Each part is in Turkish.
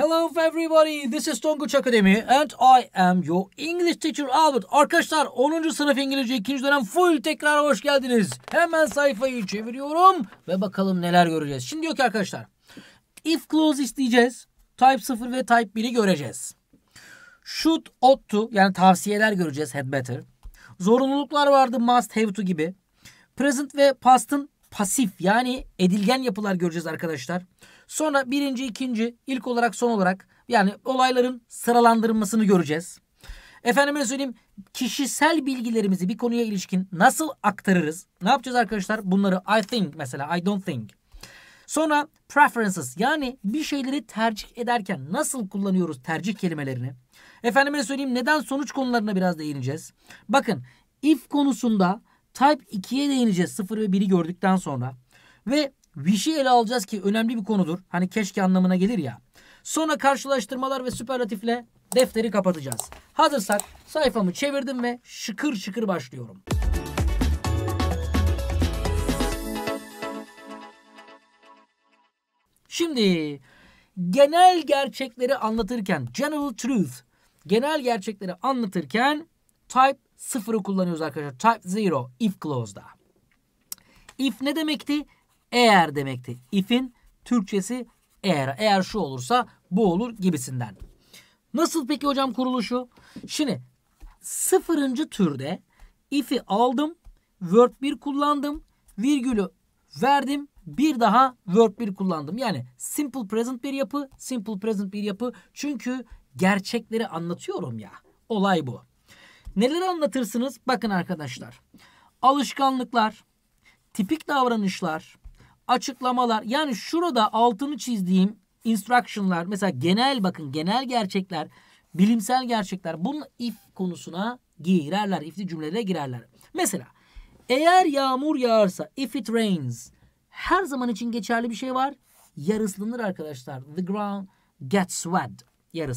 Hello everybody, this is Tonguç Akademi and I am your English teacher Albert. Arkadaşlar 10. sınıf İngilizce 2. dönem full tekrar hoş geldiniz. Hemen sayfayı çeviriyorum ve bakalım neler göreceğiz. Şimdi diyor ki arkadaşlar, if clause isteyeceğiz. Type 0 ve Type 1'i göreceğiz. Should, ought to yani tavsiyeler göreceğiz had better. Zorunluluklar vardı must, have to gibi. Present ve past'ın pasif yani edilgen yapılar göreceğiz arkadaşlar. Arkadaşlar Sonra birinci, ikinci, ilk olarak son olarak yani olayların sıralandırılmasını göreceğiz. Efendime söyleyeyim kişisel bilgilerimizi bir konuya ilişkin nasıl aktarırız? Ne yapacağız arkadaşlar? Bunları I think mesela I don't think. Sonra preferences yani bir şeyleri tercih ederken nasıl kullanıyoruz tercih kelimelerini? Efendime söyleyeyim neden sonuç konularına biraz değineceğiz. Bakın if konusunda type 2'ye değineceğiz 0 ve 1'i gördükten sonra. Ve bir şey ele alacağız ki önemli bir konudur. Hani keşke anlamına gelir ya. Sonra karşılaştırmalar ve süperlatifle defteri kapatacağız. Hazırsak sayfamı çevirdim ve şıkır şıkır başlıyorum. Şimdi genel gerçekleri anlatırken general truth genel gerçekleri anlatırken type 0'ı kullanıyoruz arkadaşlar. Type 0 if clause'da. If ne demekti? Eğer demekti. If'in Türkçesi eğer. Eğer şu olursa bu olur gibisinden. Nasıl peki hocam kuruluşu? Şimdi sıfırıncı türde if'i aldım. Word 1 kullandım. Virgülü verdim. Bir daha Word 1 kullandım. Yani simple present bir yapı. Simple present bir yapı. Çünkü gerçekleri anlatıyorum ya. Olay bu. Neler anlatırsınız? Bakın arkadaşlar. Alışkanlıklar, tipik davranışlar, açıklamalar yani şurada altını çizdiğim instructionlar mesela genel bakın genel gerçekler bilimsel gerçekler bunun if konusuna girerler. If'li cümlelere girerler. Mesela eğer yağmur yağarsa if it rains her zaman için geçerli bir şey var. Yer arkadaşlar. The ground gets wet. Yer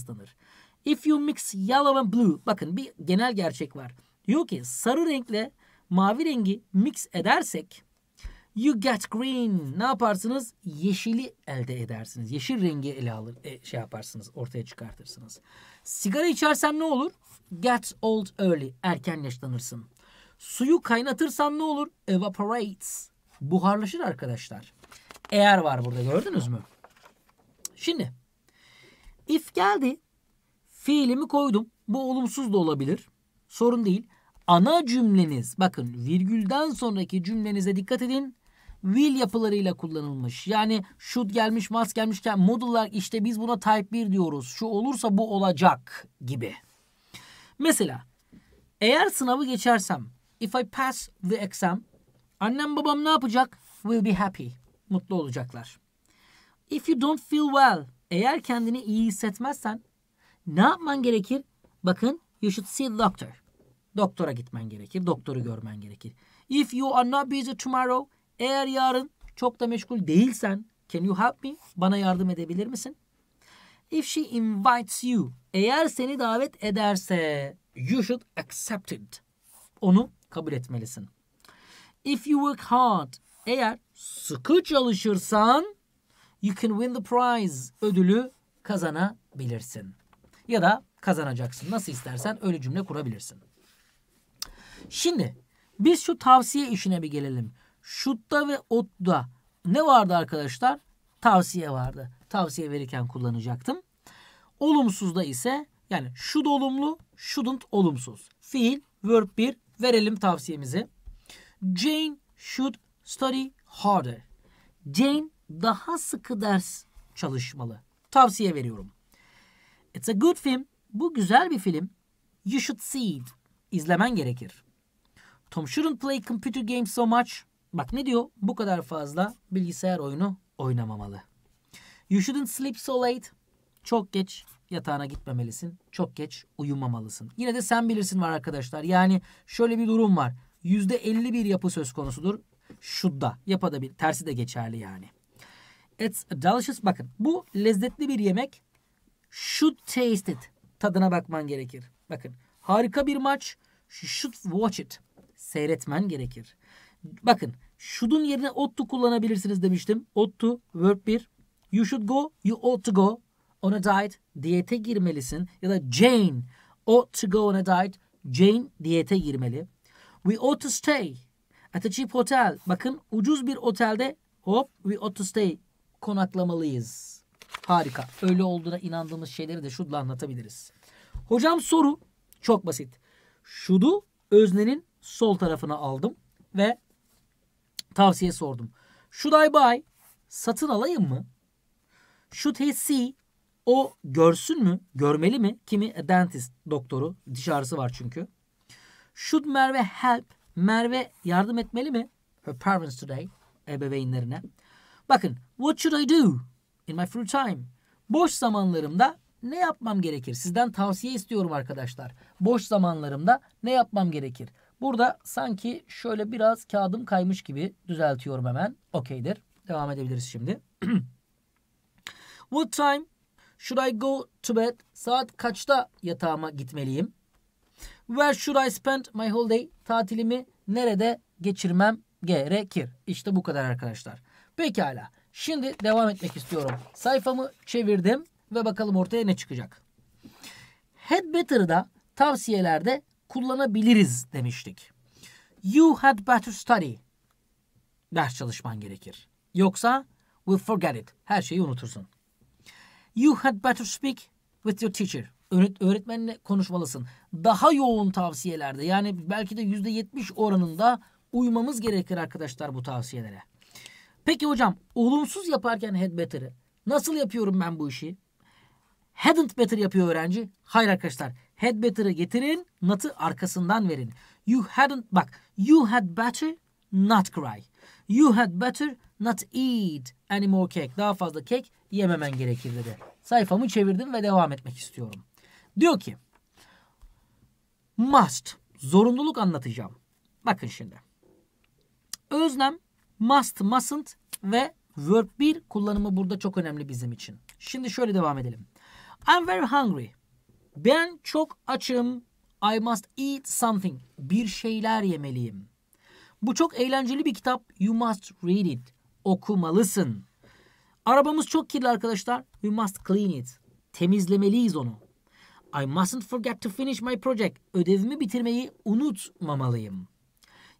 If you mix yellow and blue. Bakın bir genel gerçek var. Diyor ki sarı renkle mavi rengi mix edersek You get green. Ne yaparsınız? Yeşili elde edersiniz. Yeşil rengi ele alır, e, şey yaparsınız, ortaya çıkartırsınız. Sigara içersen ne olur? Get old early. Erken yaşlanırsın. Suyu kaynatırsan ne olur? Evaporates. Buharlaşır arkadaşlar. Eğer var burada gördünüz mü? Şimdi if geldi. Fiilimi koydum. Bu olumsuz da olabilir. Sorun değil. Ana cümleniz bakın virgülden sonraki cümlenize dikkat edin will yapılarıyla kullanılmış. Yani should gelmiş, must gelmişken modular işte biz buna type 1 diyoruz. Şu olursa bu olacak gibi. Mesela eğer sınavı geçersem if I pass the exam annem babam ne yapacak? Will be happy. Mutlu olacaklar. If you don't feel well eğer kendini iyi hissetmezsen ne yapman gerekir? Bakın you should see the doctor. Doktora gitmen gerekir. Doktoru görmen gerekir. If you are not busy tomorrow eğer yarın çok da meşgul değilsen can you help me? Bana yardım edebilir misin? If she invites you eğer seni davet ederse you should accept it. Onu kabul etmelisin. If you work hard eğer sıkı çalışırsan you can win the prize ödülü kazanabilirsin. Ya da kazanacaksın. Nasıl istersen öyle cümle kurabilirsin. Şimdi biz şu tavsiye işine bir gelelim. Şutta ve utta ne vardı arkadaşlar? Tavsiye vardı. Tavsiye verirken kullanacaktım. Olumsuzda ise yani should olumlu, shouldn't olumsuz. Fiil, verb 1 verelim tavsiyemizi. Jane should study harder. Jane daha sıkı ders çalışmalı. Tavsiye veriyorum. It's a good film. Bu güzel bir film. You should see it. İzlemen gerekir. Tom shouldn't play computer games so much. Bak ne diyor? Bu kadar fazla bilgisayar oyunu oynamamalı. You shouldn't sleep so late. Çok geç yatağına gitmemelisin. Çok geç uyumamalısın. Yine de sen bilirsin var arkadaşlar. Yani şöyle bir durum var. %50 bir yapı söz konusudur. Şudda. Yapada bir. Tersi de geçerli yani. It's delicious. Bakın bu lezzetli bir yemek. Should taste it. Tadına bakman gerekir. Bakın harika bir maç. Should watch it. Seyretmen gerekir. Bakın should'un yerine ought to kullanabilirsiniz demiştim. Ought to verb 1. You should go, you ought to go. On a diet, diyete girmelisin. Ya da Jane ought to go on a diet. Jane diyete girmeli. We ought to stay at a cheap hotel. Bakın ucuz bir otelde hop we ought to stay konaklamalıyız. Harika. Öyle olduğuna inandığımız şeyleri de şudla anlatabiliriz. Hocam soru çok basit. Şudu öznenin sol tarafına aldım ve tavsiye sordum. Should I buy? Satın alayım mı? Should he see? O görsün mü? Görmeli mi? Kimi? A dentist doktoru. Diş ağrısı var çünkü. Should Merve help? Merve yardım etmeli mi? Her parents today. Ebeveynlerine. Bakın. What should I do? In my free time. Boş zamanlarımda ne yapmam gerekir? Sizden tavsiye istiyorum arkadaşlar. Boş zamanlarımda ne yapmam gerekir? Burada sanki şöyle biraz kağıdım kaymış gibi düzeltiyorum hemen. Okeydir. Devam edebiliriz şimdi. What time should I go to bed? Saat kaçta yatağıma gitmeliyim? Where should I spend my holiday? Tatilimi nerede geçirmem gerekir? İşte bu kadar arkadaşlar. Pekala. Şimdi devam etmek istiyorum. Sayfamı çevirdim ve bakalım ortaya ne çıkacak. Head Better'da tavsiyelerde kullanabiliriz demiştik. You had better study. Ders çalışman gerekir. Yoksa will forget it. Her şeyi unutursun. You had better speak with your teacher. Öğretmenle konuşmalısın. Daha yoğun tavsiyelerde yani belki de yüzde yetmiş oranında uymamız gerekir arkadaşlar bu tavsiyelere. Peki hocam olumsuz yaparken had better'ı nasıl yapıyorum ben bu işi? Hadn't better yapıyor öğrenci. Hayır arkadaşlar Head better'ı getirin, not'ı arkasından verin. You hadn't, bak, you had better not cry. You had better not eat any more cake. Daha fazla kek yememen gerekir dedi. Sayfamı çevirdim ve devam etmek istiyorum. Diyor ki, must, zorunluluk anlatacağım. Bakın şimdi. Özlem must, mustn't ve verb 1 kullanımı burada çok önemli bizim için. Şimdi şöyle devam edelim. I'm very hungry. Ben çok açım. I must eat something. Bir şeyler yemeliyim. Bu çok eğlenceli bir kitap. You must read it. Okumalısın. Arabamız çok kirli arkadaşlar. We must clean it. Temizlemeliyiz onu. I mustn't forget to finish my project. Ödevimi bitirmeyi unutmamalıyım.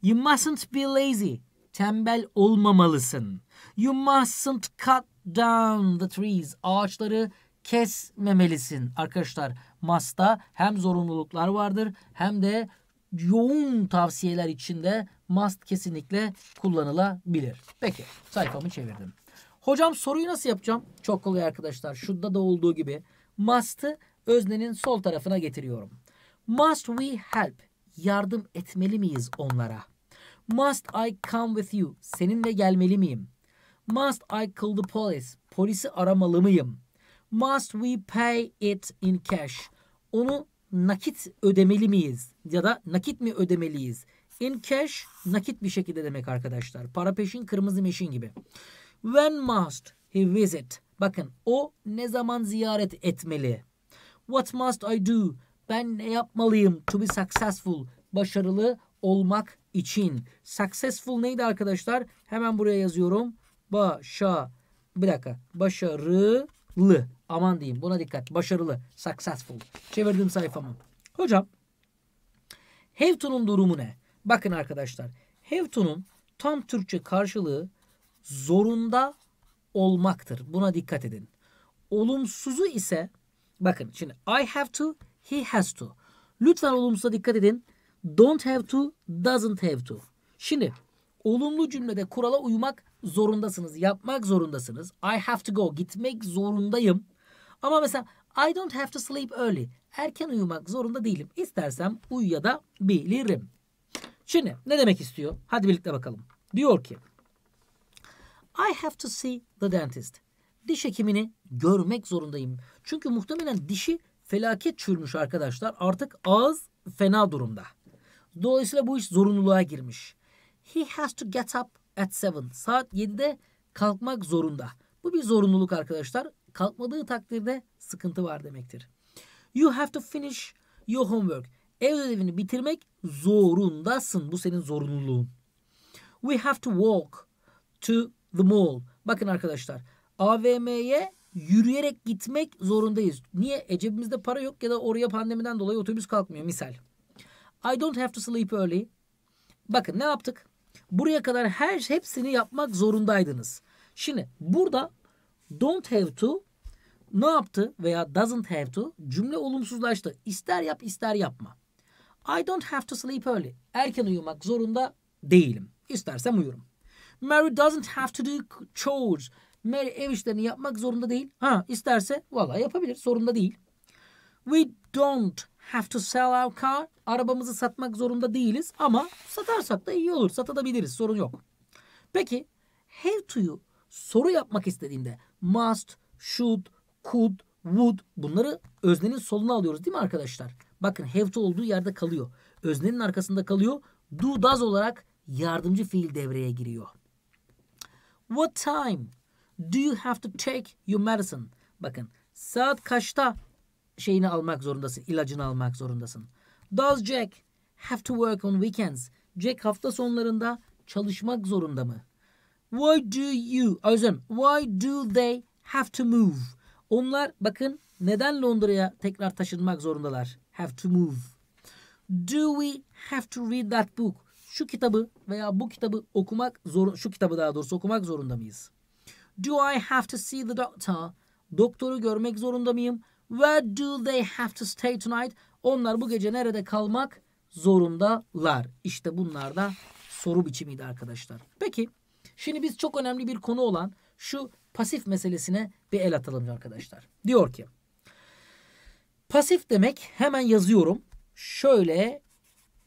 You mustn't be lazy. Tembel olmamalısın. You mustn't cut down the trees. Ağaçları kesmemelisin. Arkadaşlar Mas'ta hem zorunluluklar vardır hem de yoğun tavsiyeler içinde must kesinlikle kullanılabilir. Peki sayfamı çevirdim. Hocam soruyu nasıl yapacağım? Çok kolay arkadaşlar. Şurada da olduğu gibi must'ı öznenin sol tarafına getiriyorum. Must we help? Yardım etmeli miyiz onlara? Must I come with you? Seninle gelmeli miyim? Must I call the police? Polisi aramalı mıyım? Must we pay it in cash? onu nakit ödemeli miyiz? Ya da nakit mi ödemeliyiz? In cash nakit bir şekilde demek arkadaşlar. Para peşin, kırmızı meşin gibi. When must he visit? Bakın o ne zaman ziyaret etmeli? What must I do? Ben ne yapmalıyım to be successful? Başarılı olmak için. Successful neydi arkadaşlar? Hemen buraya yazıyorum. Başa bir dakika. Başarılı Aman diyeyim buna dikkat. Başarılı. Successful. Çevirdim sayfamı. Hocam Hevton'un durumu ne? Bakın arkadaşlar. Hevton'un tam Türkçe karşılığı zorunda olmaktır. Buna dikkat edin. Olumsuzu ise bakın şimdi I have to, he has to. Lütfen olumsuza dikkat edin. Don't have to, doesn't have to. Şimdi olumlu cümlede kurala uymak zorundasınız. Yapmak zorundasınız. I have to go. Gitmek zorundayım. Ama mesela I don't have to sleep early. Erken uyumak zorunda değilim. İstersem da bilirim. Şimdi ne demek istiyor? Hadi birlikte bakalım. Diyor ki I have to see the dentist. Diş hekimini görmek zorundayım. Çünkü muhtemelen dişi felaket çürmüş arkadaşlar. Artık ağız fena durumda. Dolayısıyla bu iş zorunluluğa girmiş. He has to get up at 7. Saat 7'de kalkmak zorunda. Bu bir zorunluluk arkadaşlar. Kalkmadığı takdirde sıkıntı var demektir. You have to finish your homework. Ev ödevini bitirmek zorundasın. Bu senin zorunluluğun. We have to walk to the mall. Bakın arkadaşlar AVM'ye yürüyerek gitmek zorundayız. Niye? E cebimizde para yok ya da oraya pandemiden dolayı otobüs kalkmıyor misal. I don't have to sleep early. Bakın ne yaptık? Buraya kadar her hepsini yapmak zorundaydınız. Şimdi burada Don't have to ne yaptı veya doesn't have to cümle olumsuzlaştı. İster yap ister yapma. I don't have to sleep early. Erken uyumak zorunda değilim. İstersem uyurum. Mary doesn't have to do chores. Mary ev işlerini yapmak zorunda değil. Ha isterse valla yapabilir. Zorunda değil. We don't have to sell our car. Arabamızı satmak zorunda değiliz ama satarsak da iyi olur. Satabiliriz. Sorun yok. Peki have to'yu soru yapmak istediğinde must, should, could, would bunları öznenin soluna alıyoruz değil mi arkadaşlar? Bakın have to olduğu yerde kalıyor. Öznenin arkasında kalıyor. Do, does olarak yardımcı fiil devreye giriyor. What time do you have to take your medicine? Bakın saat kaçta şeyini almak zorundasın, ilacını almak zorundasın. Does Jack have to work on weekends? Jack hafta sonlarında çalışmak zorunda mı? Why do you? Özüm. Why do they have to move? Onlar bakın neden Londra'ya tekrar taşınmak zorundalar? Have to move. Do we have to read that book? Şu kitabı veya bu kitabı okumak zor şu kitabı daha doğrusu okumak zorunda mıyız? Do I have to see the doctor? Doktoru görmek zorunda mıyım? Where do they have to stay tonight? Onlar bu gece nerede kalmak zorundalar? İşte bunlar da soru biçimiydi arkadaşlar. Peki Şimdi biz çok önemli bir konu olan şu pasif meselesine bir el atalım arkadaşlar. Diyor ki pasif demek hemen yazıyorum. Şöyle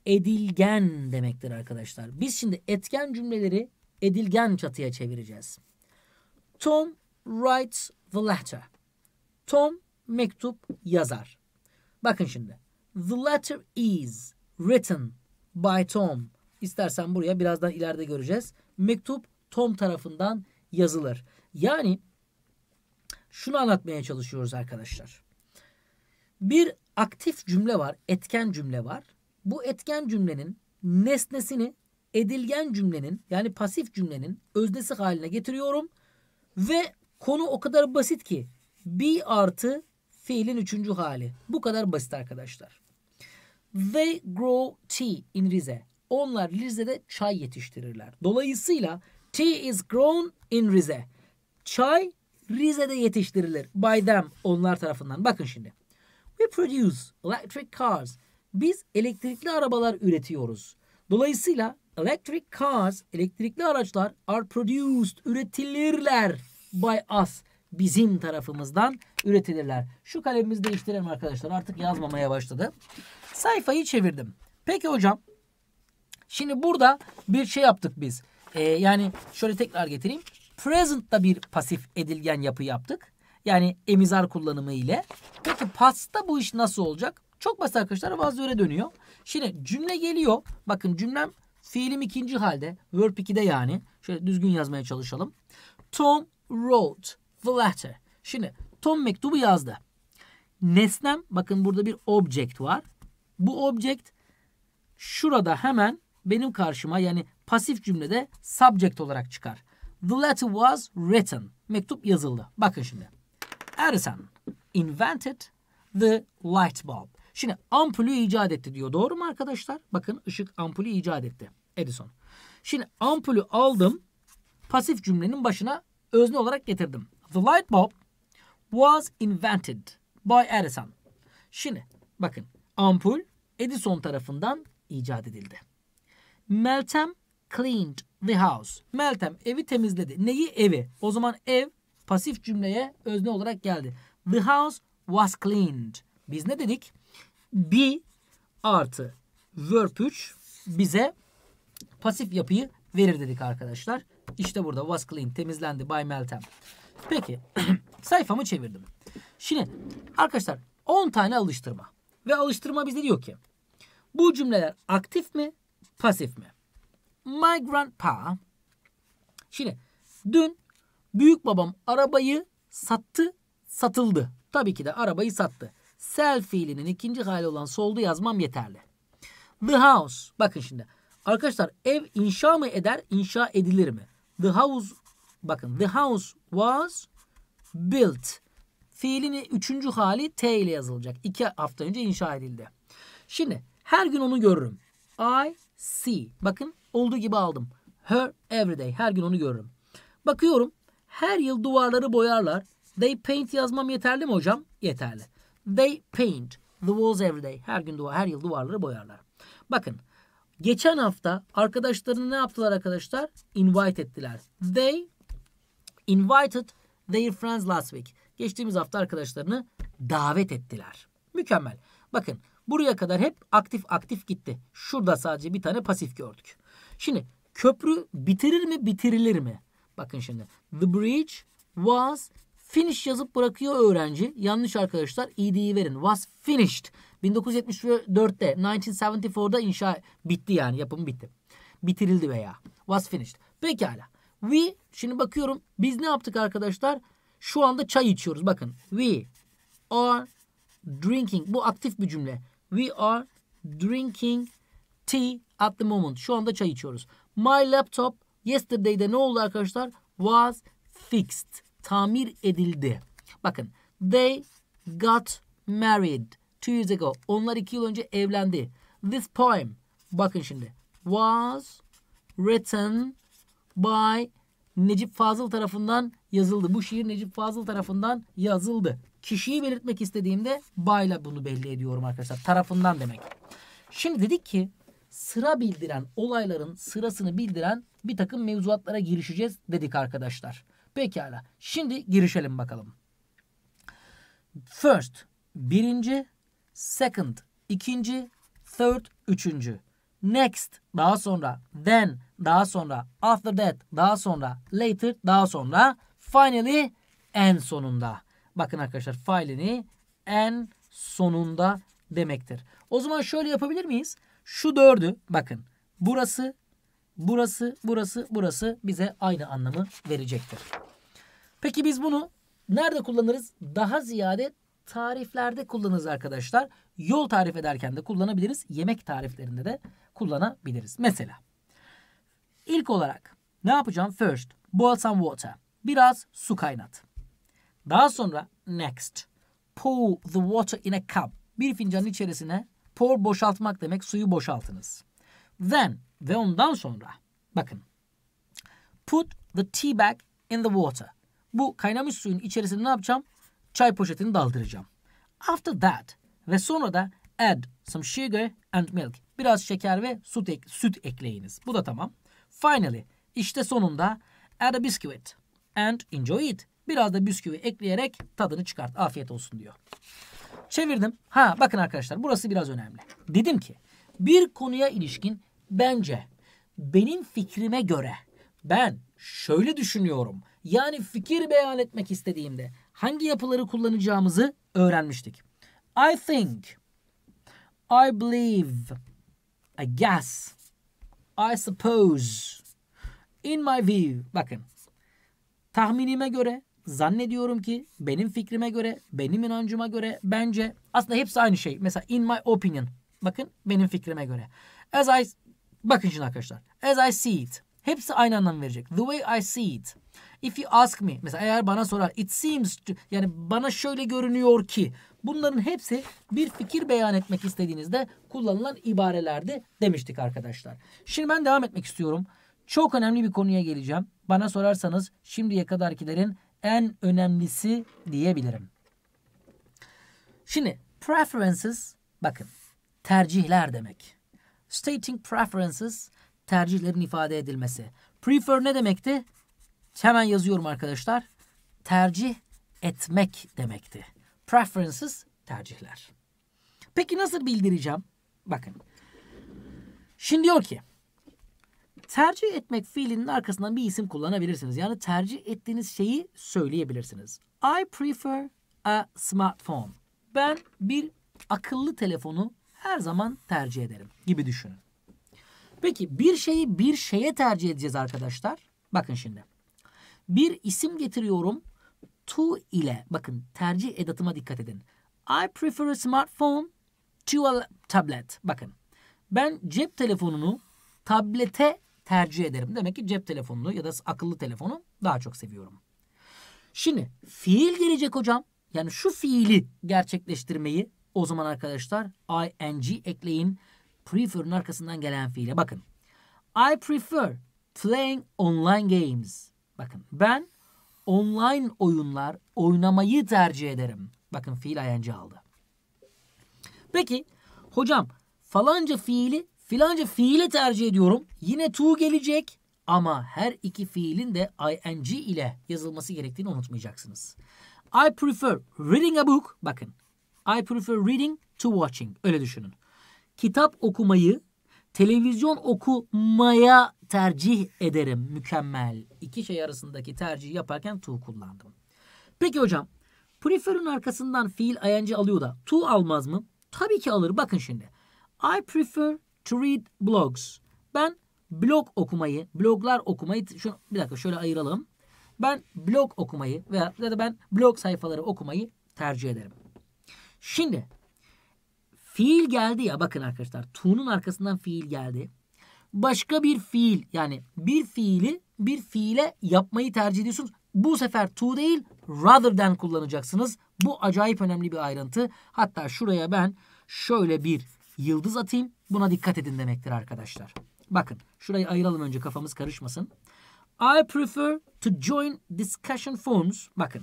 edilgen demektir arkadaşlar. Biz şimdi etken cümleleri edilgen çatıya çevireceğiz. Tom writes the letter. Tom mektup yazar. Bakın şimdi. The letter is written by Tom. İstersen buraya birazdan ileride göreceğiz. Mektup Tom tarafından yazılır. Yani şunu anlatmaya çalışıyoruz arkadaşlar. Bir aktif cümle var, etken cümle var. Bu etken cümlenin nesnesini edilgen cümlenin yani pasif cümlenin öznesi haline getiriyorum ve konu o kadar basit ki be artı fiilin üçüncü hali. Bu kadar basit arkadaşlar. They grow tea in Rize. Onlar Rize'de çay yetiştirirler. Dolayısıyla Tea is grown in Rize. Çay Rize'de yetiştirilir. By them. Onlar tarafından. Bakın şimdi. We produce electric cars. Biz elektrikli arabalar üretiyoruz. Dolayısıyla electric cars, elektrikli araçlar are produced, üretilirler by us. Bizim tarafımızdan üretilirler. Şu kalemimizi değiştirelim arkadaşlar. Artık yazmamaya başladı. Sayfayı çevirdim. Peki hocam. Şimdi burada bir şey yaptık biz. E, yani şöyle tekrar getireyim. Present'ta bir pasif edilgen yapı yaptık. Yani emizar kullanımı ile. Peki pasta bu iş nasıl olacak? Çok basit arkadaşlar bazı vazöre dönüyor. Şimdi cümle geliyor. Bakın cümlem fiilim ikinci halde. Verb 2'de yani. Şöyle düzgün yazmaya çalışalım. Tom wrote the letter. Şimdi Tom mektubu yazdı. Nesnem bakın burada bir object var. Bu object şurada hemen benim karşıma yani pasif cümlede subject olarak çıkar. The letter was written. Mektup yazıldı. Bakın şimdi. Edison invented the light bulb. Şimdi ampulü icat etti diyor. Doğru mu arkadaşlar? Bakın ışık ampulü icat etti. Edison. Şimdi ampulü aldım. Pasif cümlenin başına özne olarak getirdim. The light bulb was invented by Edison. Şimdi bakın ampul Edison tarafından icat edildi. Meltem cleaned the house. Meltem evi temizledi. Neyi? Evi. O zaman ev pasif cümleye özne olarak geldi. The house was cleaned. Biz ne dedik? Be artı verb 3 bize pasif yapıyı verir dedik arkadaşlar. İşte burada was cleaned temizlendi by Meltem. Peki sayfamı çevirdim. Şimdi arkadaşlar 10 tane alıştırma. Ve alıştırma bize diyor ki bu cümleler aktif mi pasif mi? My grandpa. Şimdi dün büyük babam arabayı sattı, satıldı. Tabii ki de arabayı sattı. Sell fiilinin ikinci hali olan soldu yazmam yeterli. The house. Bakın şimdi. Arkadaşlar ev inşa mı eder, inşa edilir mi? The house bakın the house was built. Fiilini üçüncü hali T ile yazılacak. İki hafta önce inşa edildi. Şimdi her gün onu görürüm. I see. Bakın olduğu gibi aldım. Her everyday. Her gün onu görürüm. Bakıyorum. Her yıl duvarları boyarlar. They paint yazmam yeterli mi hocam? Yeterli. They paint the walls every day. Her gün duvar, her yıl duvarları boyarlar. Bakın. Geçen hafta arkadaşlarını ne yaptılar arkadaşlar? Invite ettiler. They invited their friends last week. Geçtiğimiz hafta arkadaşlarını davet ettiler. Mükemmel. Bakın buraya kadar hep aktif aktif gitti. Şurada sadece bir tane pasif gördük. Şimdi köprü bitirir mi bitirilir mi? Bakın şimdi. The bridge was finished yazıp bırakıyor öğrenci. Yanlış arkadaşlar. ED'yi verin. Was finished. 1974'te 1974'da inşa bitti yani yapım bitti. Bitirildi veya. Was finished. Pekala. We şimdi bakıyorum biz ne yaptık arkadaşlar? Şu anda çay içiyoruz. Bakın. We are drinking. Bu aktif bir cümle. We are drinking tea at the moment. Şu anda çay içiyoruz. My laptop yesterday'de ne oldu arkadaşlar? Was fixed. Tamir edildi. Bakın. They got married two years ago. Onlar iki yıl önce evlendi. This poem. Bakın şimdi. Was written by Necip Fazıl tarafından yazıldı. Bu şiir Necip Fazıl tarafından yazıldı. Kişiyi belirtmek istediğimde by'la bunu belli ediyorum arkadaşlar. Tarafından demek. Şimdi dedik ki sıra bildiren olayların sırasını bildiren bir takım mevzuatlara girişeceğiz dedik arkadaşlar. Pekala. Şimdi girişelim bakalım. First birinci, second ikinci, third üçüncü. Next daha sonra, then daha sonra, after that daha sonra, later daha sonra, finally en sonunda. Bakın arkadaşlar finally, en sonunda demektir. O zaman şöyle yapabilir miyiz? Şu dördü bakın burası, burası, burası, burası bize aynı anlamı verecektir. Peki biz bunu nerede kullanırız? Daha ziyade tariflerde kullanırız arkadaşlar. Yol tarif ederken de kullanabiliriz. Yemek tariflerinde de kullanabiliriz. Mesela ilk olarak ne yapacağım? First, boil some water. Biraz su kaynat. Daha sonra next, pour the water in a cup. Bir fincanın içerisine Pour boşaltmak demek suyu boşaltınız. Then ve ondan sonra bakın. Put the tea bag in the water. Bu kaynamış suyun içerisine ne yapacağım? Çay poşetini daldıracağım. After that ve sonra da add some sugar and milk. Biraz şeker ve süt, ek, süt ekleyiniz. Bu da tamam. Finally işte sonunda add a biscuit and enjoy it. Biraz da bisküvi ekleyerek tadını çıkart. Afiyet olsun diyor. Çevirdim. Ha bakın arkadaşlar burası biraz önemli. Dedim ki bir konuya ilişkin bence benim fikrime göre ben şöyle düşünüyorum. Yani fikir beyan etmek istediğimde hangi yapıları kullanacağımızı öğrenmiştik. I think, I believe, I guess, I suppose, in my view. Bakın tahminime göre, zannediyorum ki benim fikrime göre, benim inancıma göre bence aslında hepsi aynı şey. Mesela in my opinion. Bakın benim fikrime göre. As I bakın şimdi arkadaşlar. As I see it. Hepsi aynı anlam verecek. The way I see it. If you ask me. Mesela eğer bana sorar. It seems to, yani bana şöyle görünüyor ki. Bunların hepsi bir fikir beyan etmek istediğinizde kullanılan ibarelerdi demiştik arkadaşlar. Şimdi ben devam etmek istiyorum. Çok önemli bir konuya geleceğim. Bana sorarsanız şimdiye kadarkilerin en önemlisi diyebilirim. Şimdi preferences bakın tercihler demek. Stating preferences tercihlerin ifade edilmesi. Prefer ne demekti? Hemen yazıyorum arkadaşlar. Tercih etmek demekti. Preferences tercihler. Peki nasıl bildireceğim? Bakın. Şimdi diyor ki Tercih etmek fiilinin arkasından bir isim kullanabilirsiniz. Yani tercih ettiğiniz şeyi söyleyebilirsiniz. I prefer a smartphone. Ben bir akıllı telefonu her zaman tercih ederim gibi düşünün. Peki bir şeyi bir şeye tercih edeceğiz arkadaşlar. Bakın şimdi. Bir isim getiriyorum to ile. Bakın tercih edatıma dikkat edin. I prefer a smartphone to a tablet. Bakın ben cep telefonunu tablete tercih ederim. Demek ki cep telefonunu ya da akıllı telefonu daha çok seviyorum. Şimdi fiil gelecek hocam. Yani şu fiili gerçekleştirmeyi o zaman arkadaşlar ing ekleyin. Prefer'ın arkasından gelen fiile bakın. I prefer playing online games. Bakın ben online oyunlar oynamayı tercih ederim. Bakın fiil ing aldı. Peki hocam falanca fiili Filanca fiile tercih ediyorum. Yine to gelecek ama her iki fiilin de ing ile yazılması gerektiğini unutmayacaksınız. I prefer reading a book. Bakın. I prefer reading to watching. Öyle düşünün. Kitap okumayı televizyon okumaya tercih ederim. Mükemmel. İki şey arasındaki tercihi yaparken to kullandım. Peki hocam. Prefer'ın arkasından fiil ing alıyor da to almaz mı? Tabii ki alır. Bakın şimdi. I prefer To read blogs. Ben blog okumayı, bloglar okumayı şu bir dakika şöyle ayıralım. Ben blog okumayı veya ya da ben blog sayfaları okumayı tercih ederim. Şimdi fiil geldi ya bakın arkadaşlar. To'nun arkasından fiil geldi. Başka bir fiil yani bir fiili bir fiile yapmayı tercih ediyorsunuz. Bu sefer to değil rather than kullanacaksınız. Bu acayip önemli bir ayrıntı. Hatta şuraya ben şöyle bir yıldız atayım. Buna dikkat edin demektir arkadaşlar. Bakın şurayı ayıralım önce kafamız karışmasın. I prefer to join discussion forums. Bakın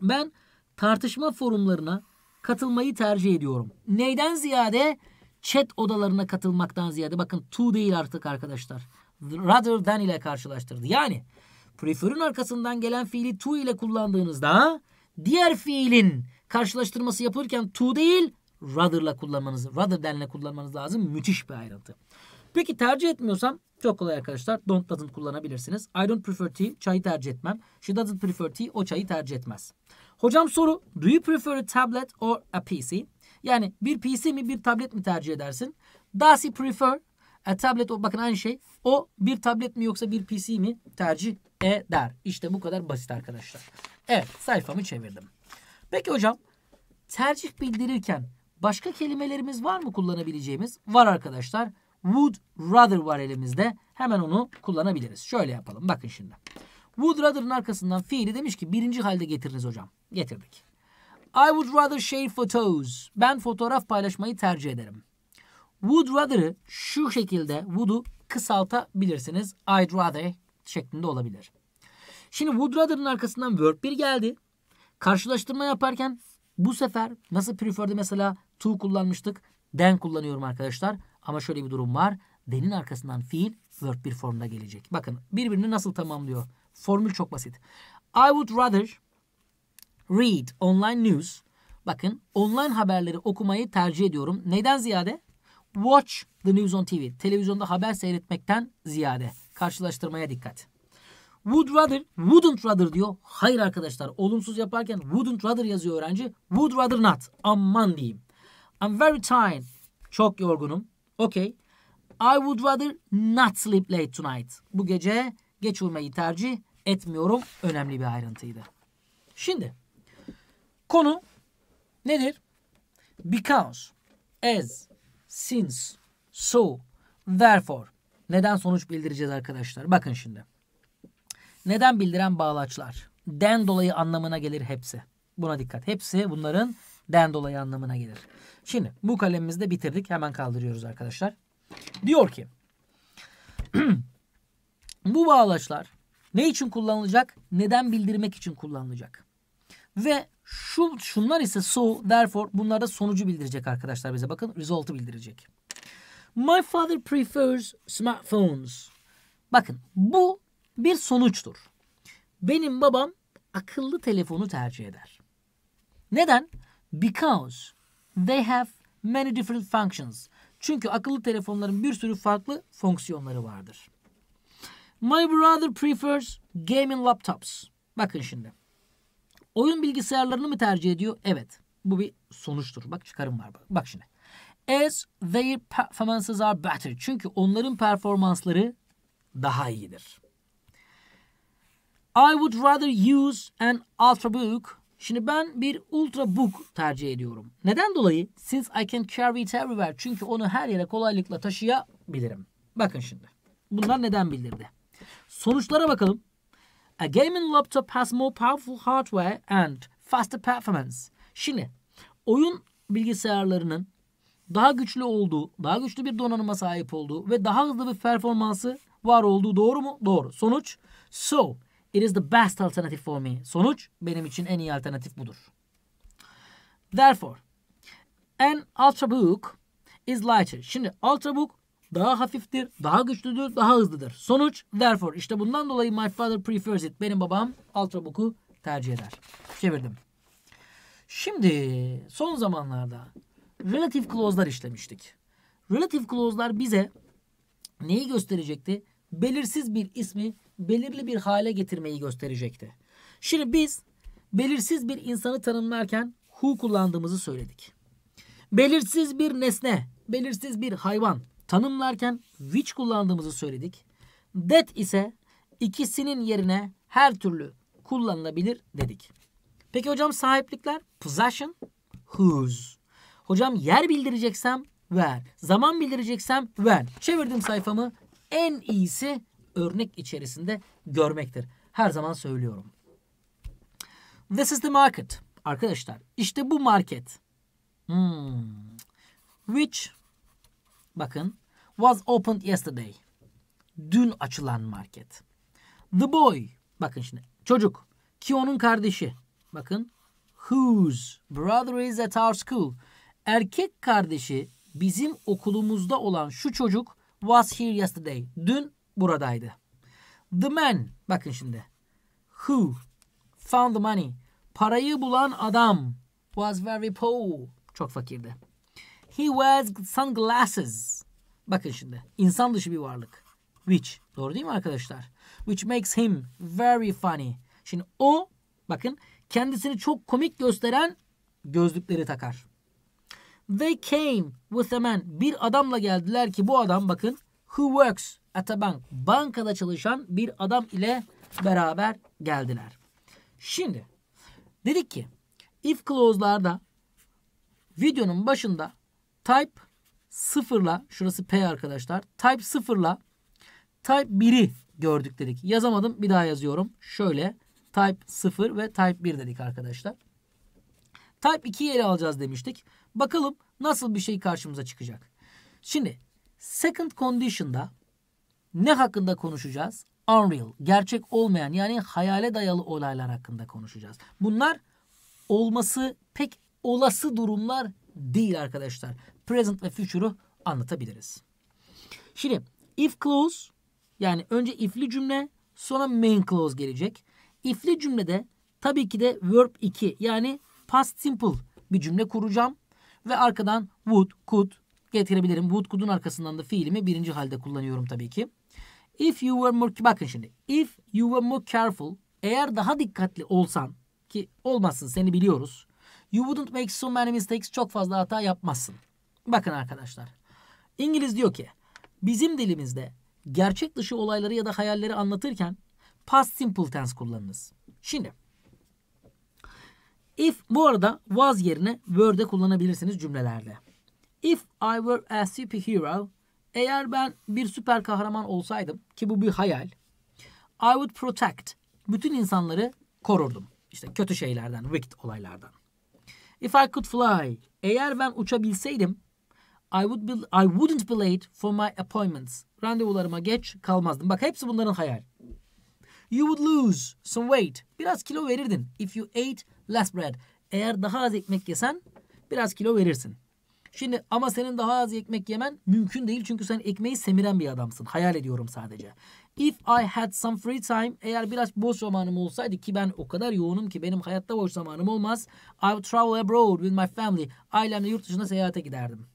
ben tartışma forumlarına katılmayı tercih ediyorum. Neyden ziyade? Chat odalarına katılmaktan ziyade. Bakın to değil artık arkadaşlar. Rather than ile karşılaştırdı. Yani prefer'ın arkasından gelen fiili to ile kullandığınızda diğer fiilin karşılaştırması yapılırken to değil rather'la kullanmanız, rather denle kullanmanız lazım. Müthiş bir ayrıntı. Peki tercih etmiyorsam çok kolay arkadaşlar. Don't doesn't kullanabilirsiniz. I don't prefer tea. Çayı tercih etmem. She doesn't prefer tea. O çayı tercih etmez. Hocam soru. Do you prefer a tablet or a PC? Yani bir PC mi bir tablet mi tercih edersin? Does he prefer a tablet? O, bakın aynı şey. O bir tablet mi yoksa bir PC mi tercih eder? İşte bu kadar basit arkadaşlar. Evet sayfamı çevirdim. Peki hocam tercih bildirirken Başka kelimelerimiz var mı kullanabileceğimiz? Var arkadaşlar. Would rather var elimizde. Hemen onu kullanabiliriz. Şöyle yapalım. Bakın şimdi. Would rather'ın arkasından fiili demiş ki birinci halde getiriniz hocam. Getirdik. I would rather share photos. Ben fotoğraf paylaşmayı tercih ederim. Would rather'ı şu şekilde would'u kısaltabilirsiniz. I'd rather şeklinde olabilir. Şimdi would rather'ın arkasından verb 1 geldi. Karşılaştırma yaparken bu sefer nasıl prefer'de mesela to kullanmıştık. Den kullanıyorum arkadaşlar. Ama şöyle bir durum var. Den'in arkasından fiil verb bir formda gelecek. Bakın birbirini nasıl tamamlıyor. Formül çok basit. I would rather read online news. Bakın online haberleri okumayı tercih ediyorum. Neden ziyade? Watch the news on TV. Televizyonda haber seyretmekten ziyade. Karşılaştırmaya dikkat. Would rather, wouldn't rather diyor. Hayır arkadaşlar olumsuz yaparken wouldn't rather yazıyor öğrenci. Would rather not. Aman diyeyim. I'm very tired. Çok yorgunum. Okay. I would rather not sleep late tonight. Bu gece geç uyumayı tercih etmiyorum. Önemli bir ayrıntıydı. Şimdi konu nedir? Because, as, since, so, therefore. Neden sonuç bildireceğiz arkadaşlar? Bakın şimdi. Neden bildiren bağlaçlar? Den dolayı anlamına gelir hepsi. Buna dikkat. Hepsi bunların den dolayı anlamına gelir. Şimdi bu kalemimizi de bitirdik. Hemen kaldırıyoruz arkadaşlar. Diyor ki bu bağlaçlar ne için kullanılacak? Neden bildirmek için kullanılacak? Ve şu şunlar ise so therefore bunlar da sonucu bildirecek arkadaşlar bize. Bakın result'ı bildirecek. My father prefers smartphones. Bakın bu bir sonuçtur. Benim babam akıllı telefonu tercih eder. Neden? Because They have many different functions. Çünkü akıllı telefonların bir sürü farklı fonksiyonları vardır. My brother prefers gaming laptops. Bakın şimdi. Oyun bilgisayarlarını mı tercih ediyor? Evet. Bu bir sonuçtur. Bak çıkarım var. Bak şimdi. As their performances are better. Çünkü onların performansları daha iyidir. I would rather use an ultrabook Şimdi ben bir Ultrabook tercih ediyorum. Neden dolayı? Since I can carry it everywhere. Çünkü onu her yere kolaylıkla taşıyabilirim. Bakın şimdi. Bunlar neden bildirdi? Sonuçlara bakalım. A gaming laptop has more powerful hardware and faster performance. Şimdi oyun bilgisayarlarının daha güçlü olduğu, daha güçlü bir donanıma sahip olduğu ve daha hızlı bir performansı var olduğu doğru mu? Doğru. Sonuç so It is the best alternative for me. Sonuç benim için en iyi alternatif budur. Therefore, an ultrabook is lighter. Şimdi ultrabook daha hafiftir, daha güçlüdür, daha hızlıdır. Sonuç therefore. İşte bundan dolayı my father prefers it. Benim babam ultrabook'u tercih eder. Çevirdim. Şimdi son zamanlarda relative clause'lar işlemiştik. Relative clause'lar bize neyi gösterecekti? Belirsiz bir ismi belirli bir hale getirmeyi gösterecekti. Şimdi biz belirsiz bir insanı tanımlarken who kullandığımızı söyledik. Belirsiz bir nesne, belirsiz bir hayvan tanımlarken which kullandığımızı söyledik. That ise ikisinin yerine her türlü kullanılabilir dedik. Peki hocam sahiplikler possession, whose. Hocam yer bildireceksem where, zaman bildireceksem when. Çevirdim sayfamı en iyisi örnek içerisinde görmektir. Her zaman söylüyorum. This is the market. Arkadaşlar işte bu market. Hmm. Which bakın was opened yesterday. Dün açılan market. The boy bakın şimdi çocuk ki onun kardeşi. Bakın whose brother is at our school. Erkek kardeşi bizim okulumuzda olan şu çocuk was here yesterday. Dün buradaydı. The man bakın şimdi. Who found the money. Parayı bulan adam was very poor. Çok fakirdi. He wears sunglasses. Bakın şimdi. İnsan dışı bir varlık. Which. Doğru değil mi arkadaşlar? Which makes him very funny. Şimdi o bakın kendisini çok komik gösteren gözlükleri takar. They came with a man. Bir adamla geldiler ki bu adam bakın who works at a bank. Bankada çalışan bir adam ile beraber geldiler. Şimdi dedik ki if clause'larda videonun başında type 0'la şurası P arkadaşlar. Type 0'la type 1'i gördük dedik. Yazamadım bir daha yazıyorum. Şöyle type 0 ve type 1 dedik arkadaşlar. Type 2'yi ele alacağız demiştik. Bakalım nasıl bir şey karşımıza çıkacak. Şimdi Second condition'da ne hakkında konuşacağız? Unreal, gerçek olmayan yani hayale dayalı olaylar hakkında konuşacağız. Bunlar olması pek olası durumlar değil arkadaşlar. Present ve future'u anlatabiliriz. Şimdi if clause yani önce if'li cümle sonra main clause gelecek. If'li cümlede tabii ki de verb 2 yani past simple bir cümle kuracağım. Ve arkadan would, could, getirebilirim. Would arkasından da fiilimi birinci halde kullanıyorum tabii ki. If you were more... Bakın şimdi. If you were more careful. Eğer daha dikkatli olsan ki olmazsın seni biliyoruz. You wouldn't make so many mistakes. Çok fazla hata yapmazsın. Bakın arkadaşlar. İngiliz diyor ki bizim dilimizde gerçek dışı olayları ya da hayalleri anlatırken past simple tense kullanınız. Şimdi if bu arada was yerine were'de kullanabilirsiniz cümlelerde. If I were a superhero, eğer ben bir süper kahraman olsaydım ki bu bir hayal, I would protect, bütün insanları korurdum. İşte kötü şeylerden, wicked olaylardan. If I could fly, eğer ben uçabilseydim, I would be, I wouldn't be late for my appointments. Randevularıma geç kalmazdım. Bak hepsi bunların hayal. You would lose some weight. Biraz kilo verirdin. If you ate less bread. Eğer daha az ekmek yesen biraz kilo verirsin. Şimdi ama senin daha az ekmek yemen mümkün değil çünkü sen ekmeği semiren bir adamsın. Hayal ediyorum sadece. If I had some free time, eğer biraz boş zamanım olsaydı ki ben o kadar yoğunum ki benim hayatta boş zamanım olmaz. I would travel abroad with my family. Ailemle yurt dışına seyahate giderdim.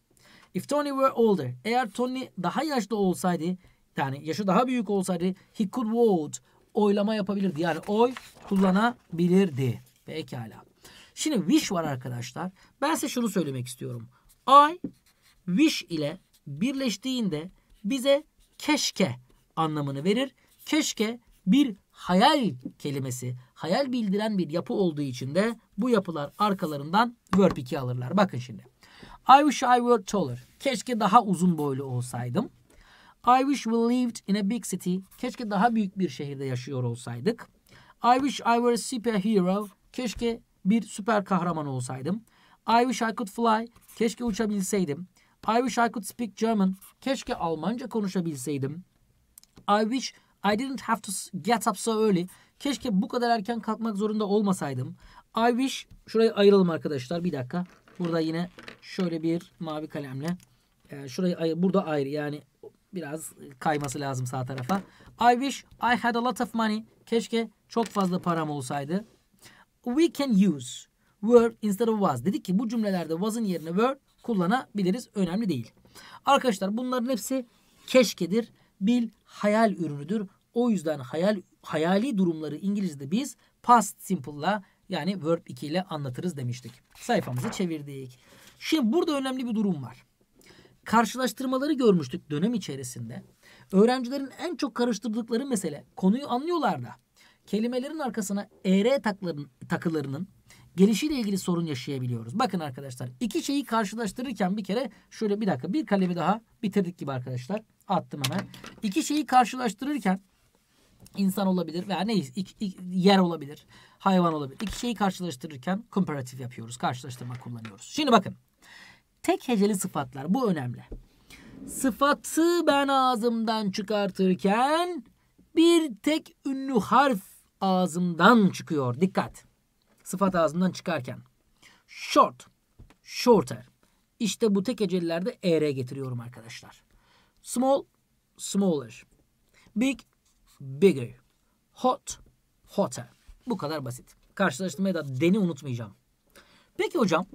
If Tony were older, eğer Tony daha yaşlı olsaydı, yani yaşı daha büyük olsaydı, he could vote, oylama yapabilirdi. Yani oy kullanabilirdi. Pekala. Şimdi wish var arkadaşlar. Ben size şunu söylemek istiyorum. I wish ile birleştiğinde bize keşke anlamını verir. Keşke bir hayal kelimesi, hayal bildiren bir yapı olduğu için de bu yapılar arkalarından verb 2 alırlar. Bakın şimdi. I wish I were taller. Keşke daha uzun boylu olsaydım. I wish we lived in a big city. Keşke daha büyük bir şehirde yaşıyor olsaydık. I wish I were a superhero. Keşke bir süper kahraman olsaydım. I wish I could fly. Keşke uçabilseydim. I wish I could speak German. Keşke Almanca konuşabilseydim. I wish I didn't have to get up so early. Keşke bu kadar erken kalkmak zorunda olmasaydım. I wish şurayı ayıralım arkadaşlar bir dakika. Burada yine şöyle bir mavi kalemle yani ee, şurayı ayır, burada ayrı yani biraz kayması lazım sağ tarafa. I wish I had a lot of money. Keşke çok fazla param olsaydı. We can use were instead of was. Dedik ki bu cümlelerde was'ın yerine were kullanabiliriz. Önemli değil. Arkadaşlar bunların hepsi keşkedir. Bil hayal ürünüdür. O yüzden hayal hayali durumları İngilizce'de biz past simple'la yani verb 2 ile anlatırız demiştik. Sayfamızı çevirdik. Şimdi burada önemli bir durum var. Karşılaştırmaları görmüştük dönem içerisinde. Öğrencilerin en çok karıştırdıkları mesele konuyu anlıyorlar da kelimelerin arkasına er takların, takılarının gelişiyle ilgili sorun yaşayabiliyoruz. Bakın arkadaşlar iki şeyi karşılaştırırken bir kere şöyle bir dakika bir kalemi daha bitirdik gibi arkadaşlar. Attım hemen. İki şeyi karşılaştırırken insan olabilir veya ne yer olabilir, hayvan olabilir. İki şeyi karşılaştırırken komparatif yapıyoruz. Karşılaştırma kullanıyoruz. Şimdi bakın. Tek heceli sıfatlar bu önemli. Sıfatı ben ağzımdan çıkartırken bir tek ünlü harf ağzımdan çıkıyor. Dikkat sıfat ağzından çıkarken. Short, shorter. İşte bu tek ecelilerde er getiriyorum arkadaşlar. Small, smaller. Big, bigger. Hot, hotter. Bu kadar basit. Karşılaştırmaya da deni unutmayacağım. Peki hocam,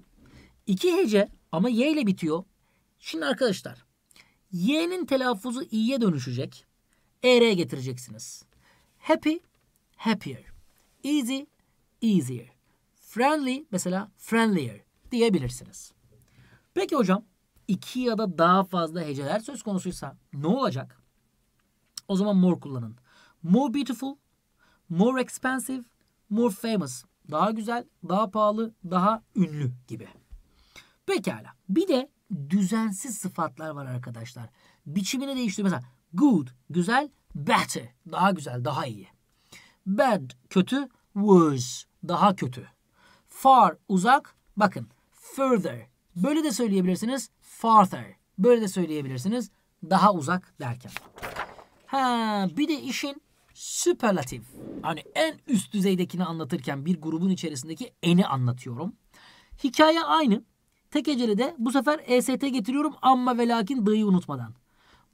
iki hece ama y ile bitiyor. Şimdi arkadaşlar, y'nin telaffuzu i'ye dönüşecek. Er'e getireceksiniz. Happy, happier. Easy, easier. Friendly mesela friendlier diyebilirsiniz. Peki hocam iki ya da daha fazla heceler söz konusuysa ne olacak? O zaman more kullanın. More beautiful, more expensive, more famous. Daha güzel, daha pahalı, daha ünlü gibi. Pekala. Bir de düzensiz sıfatlar var arkadaşlar. Biçimini değiştiriyor. Mesela good, güzel, better, daha güzel, daha iyi. Bad, kötü, worse, daha kötü. Far uzak. Bakın further. Böyle de söyleyebilirsiniz. Farther. Böyle de söyleyebilirsiniz. Daha uzak derken. Ha, bir de işin superlatif. Hani en üst düzeydekini anlatırken bir grubun içerisindeki eni anlatıyorum. Hikaye aynı. Tek de bu sefer EST getiriyorum ama ve lakin dı'yı unutmadan.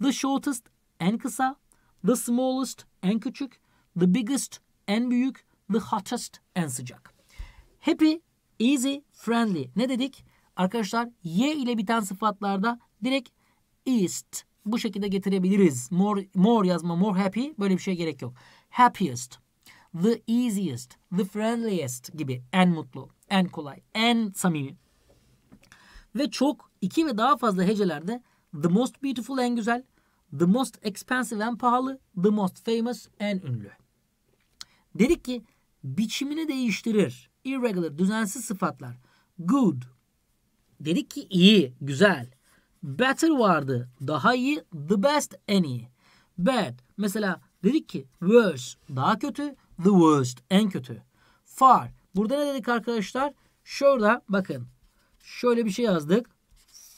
The shortest en kısa, the smallest en küçük, the biggest en büyük, the hottest en sıcak. Happy, easy, friendly. Ne dedik? Arkadaşlar Y ile biten sıfatlarda direkt east bu şekilde getirebiliriz. More, more yazma, more happy böyle bir şey gerek yok. Happiest, the easiest, the friendliest gibi en mutlu, en kolay, en samimi. Ve çok iki ve daha fazla hecelerde the most beautiful en güzel, the most expensive en pahalı, the most famous en ünlü. Dedik ki biçimini değiştirir irregular, düzensiz sıfatlar. Good. Dedik ki iyi, güzel. Better vardı. Daha iyi. The best, en iyi. Bad. Mesela dedik ki worse. Daha kötü. The worst. En kötü. Far. Burada ne dedik arkadaşlar? Şurada bakın. Şöyle bir şey yazdık.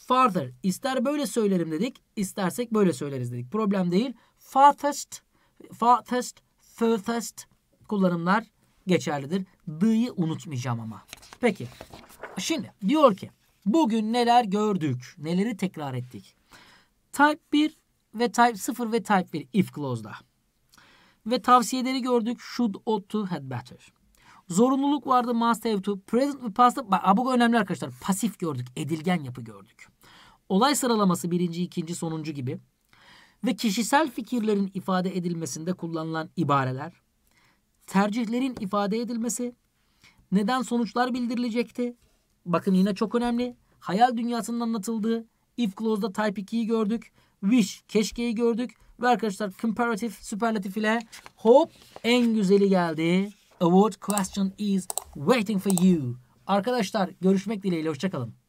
Farther. İster böyle söylerim dedik. istersek böyle söyleriz dedik. Problem değil. Farthest. Farthest. Furthest. Kullanımlar geçerlidir. The'yi unutmayacağım ama. Peki. Şimdi diyor ki bugün neler gördük? Neleri tekrar ettik? Type 1 ve type 0 ve type 1 if clause'da. Ve tavsiyeleri gördük. Should, ought to, had better. Zorunluluk vardı must have to. Present ve past. Bak, bu önemli arkadaşlar. Pasif gördük. Edilgen yapı gördük. Olay sıralaması birinci, ikinci, sonuncu gibi. Ve kişisel fikirlerin ifade edilmesinde kullanılan ibareler tercihlerin ifade edilmesi, neden sonuçlar bildirilecekti. Bakın yine çok önemli. Hayal dünyasının anlatıldığı if clause'da type 2'yi gördük. Wish, keşkeyi gördük. Ve arkadaşlar comparative, süperlatif ile hope en güzeli geldi. Award question is waiting for you. Arkadaşlar görüşmek dileğiyle. Hoşçakalın.